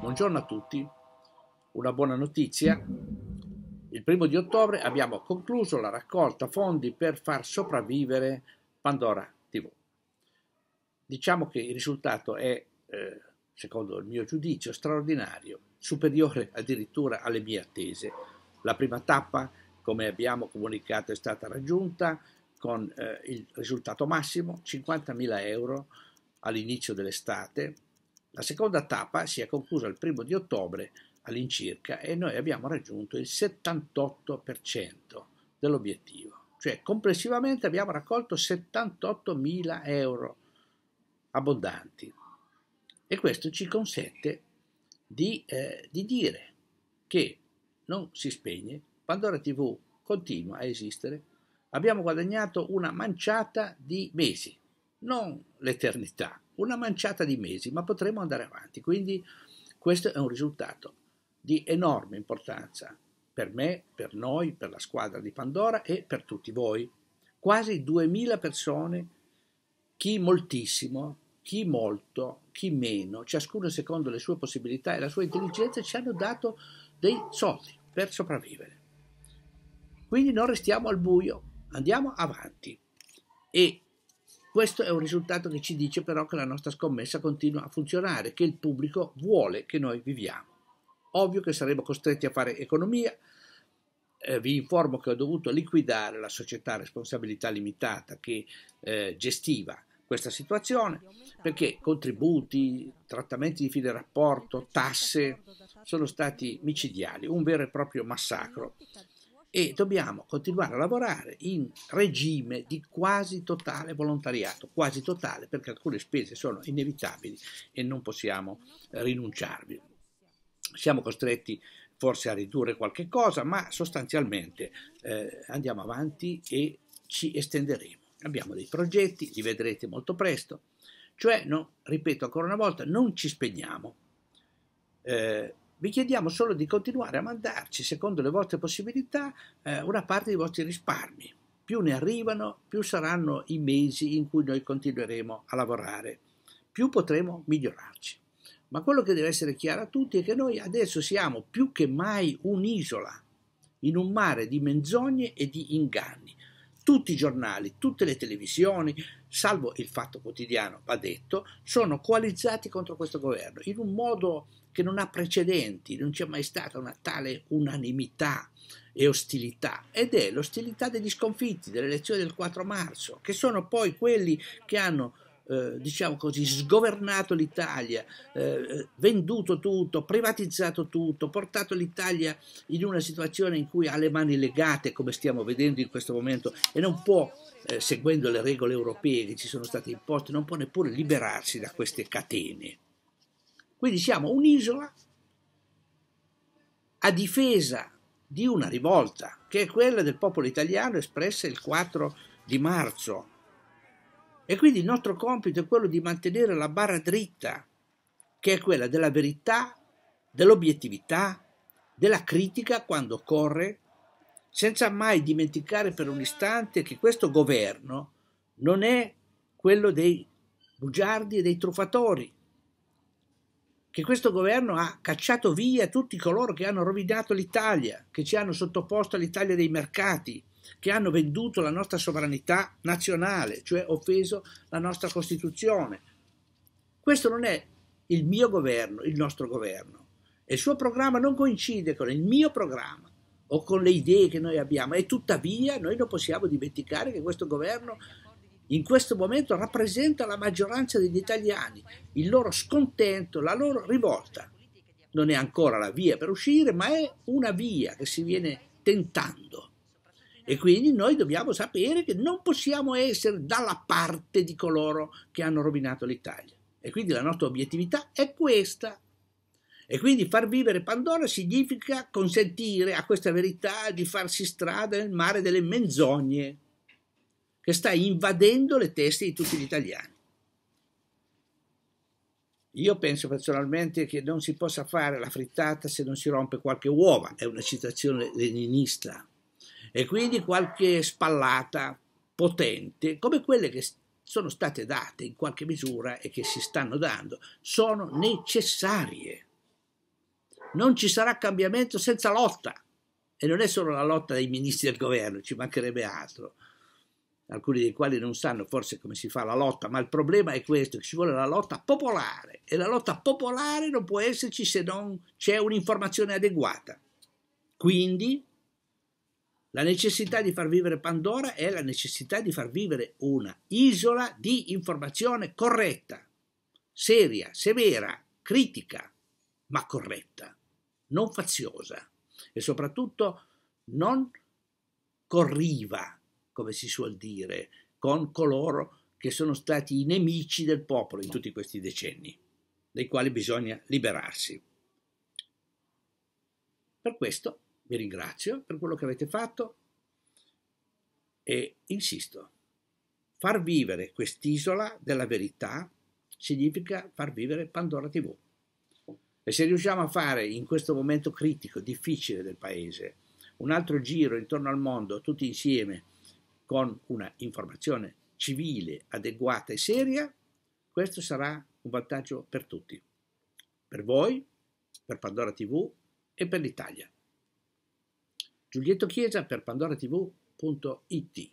Buongiorno a tutti, una buona notizia. Il primo di ottobre abbiamo concluso la raccolta fondi per far sopravvivere Pandora TV. Diciamo che il risultato è, eh, secondo il mio giudizio, straordinario, superiore addirittura alle mie attese. La prima tappa, come abbiamo comunicato, è stata raggiunta con eh, il risultato massimo 50.000 euro all'inizio dell'estate, la seconda tappa si è conclusa il primo di ottobre all'incirca e noi abbiamo raggiunto il 78% dell'obiettivo. Cioè complessivamente abbiamo raccolto 78.000 euro abbondanti e questo ci consente di, eh, di dire che non si spegne, Pandora TV continua a esistere, abbiamo guadagnato una manciata di mesi non l'eternità, una manciata di mesi, ma potremo andare avanti. Quindi questo è un risultato di enorme importanza per me, per noi, per la squadra di Pandora e per tutti voi. Quasi 2000 persone, chi moltissimo, chi molto, chi meno, ciascuno secondo le sue possibilità e la sua intelligenza ci hanno dato dei soldi per sopravvivere. Quindi non restiamo al buio, andiamo avanti e questo è un risultato che ci dice però che la nostra scommessa continua a funzionare, che il pubblico vuole che noi viviamo. Ovvio che saremo costretti a fare economia. Eh, vi informo che ho dovuto liquidare la società responsabilità limitata che eh, gestiva questa situazione perché contributi, trattamenti di fine rapporto, tasse sono stati micidiali, un vero e proprio massacro e dobbiamo continuare a lavorare in regime di quasi totale volontariato, quasi totale perché alcune spese sono inevitabili e non possiamo rinunciarvi. Siamo costretti forse a ridurre qualche cosa, ma sostanzialmente eh, andiamo avanti e ci estenderemo. Abbiamo dei progetti, li vedrete molto presto, cioè, no, ripeto ancora una volta, non ci spegniamo. Eh, vi chiediamo solo di continuare a mandarci, secondo le vostre possibilità, eh, una parte dei vostri risparmi. Più ne arrivano, più saranno i mesi in cui noi continueremo a lavorare, più potremo migliorarci. Ma quello che deve essere chiaro a tutti è che noi adesso siamo più che mai un'isola in un mare di menzogne e di inganni tutti i giornali, tutte le televisioni, salvo il fatto quotidiano, va detto, sono coalizzati contro questo governo in un modo che non ha precedenti, non c'è mai stata una tale unanimità e ostilità ed è l'ostilità degli sconfitti delle elezioni del 4 marzo, che sono poi quelli che hanno eh, diciamo così, sgovernato l'Italia, eh, venduto tutto, privatizzato tutto, portato l'Italia in una situazione in cui ha le mani legate, come stiamo vedendo in questo momento, e non può, eh, seguendo le regole europee che ci sono state imposte, non può neppure liberarsi da queste catene. Quindi siamo un'isola a difesa di una rivolta, che è quella del popolo italiano espressa il 4 di marzo e quindi il nostro compito è quello di mantenere la barra dritta, che è quella della verità, dell'obiettività, della critica quando occorre, senza mai dimenticare per un istante che questo governo non è quello dei bugiardi e dei truffatori, che questo governo ha cacciato via tutti coloro che hanno rovinato l'Italia, che ci hanno sottoposto all'Italia dei mercati, che hanno venduto la nostra sovranità nazionale, cioè offeso la nostra Costituzione. Questo non è il mio governo, il nostro governo. E il suo programma non coincide con il mio programma o con le idee che noi abbiamo. E tuttavia noi non possiamo dimenticare che questo governo in questo momento rappresenta la maggioranza degli italiani, il loro scontento, la loro rivolta. Non è ancora la via per uscire, ma è una via che si viene tentando. E quindi noi dobbiamo sapere che non possiamo essere dalla parte di coloro che hanno rovinato l'Italia. E quindi la nostra obiettività è questa. E quindi far vivere Pandora significa consentire a questa verità di farsi strada nel mare delle menzogne che sta invadendo le teste di tutti gli italiani. Io penso personalmente che non si possa fare la frittata se non si rompe qualche uova, è una citazione leninista, e quindi qualche spallata potente, come quelle che sono state date in qualche misura e che si stanno dando, sono necessarie. Non ci sarà cambiamento senza lotta. E non è solo la lotta dei ministri del governo, ci mancherebbe altro. Alcuni dei quali non sanno forse come si fa la lotta, ma il problema è questo, che ci vuole la lotta popolare. E la lotta popolare non può esserci se non c'è un'informazione adeguata. Quindi la necessità di far vivere Pandora è la necessità di far vivere una isola di informazione corretta, seria, severa, critica, ma corretta, non faziosa e soprattutto non corriva, come si suol dire, con coloro che sono stati i nemici del popolo in tutti questi decenni, dei quali bisogna liberarsi. Per questo vi ringrazio per quello che avete fatto e insisto, far vivere quest'isola della verità significa far vivere Pandora TV. E se riusciamo a fare in questo momento critico, difficile del paese, un altro giro intorno al mondo tutti insieme con una informazione civile, adeguata e seria, questo sarà un vantaggio per tutti, per voi, per Pandora TV e per l'Italia. Giulietto Chiesa per pandoratv.it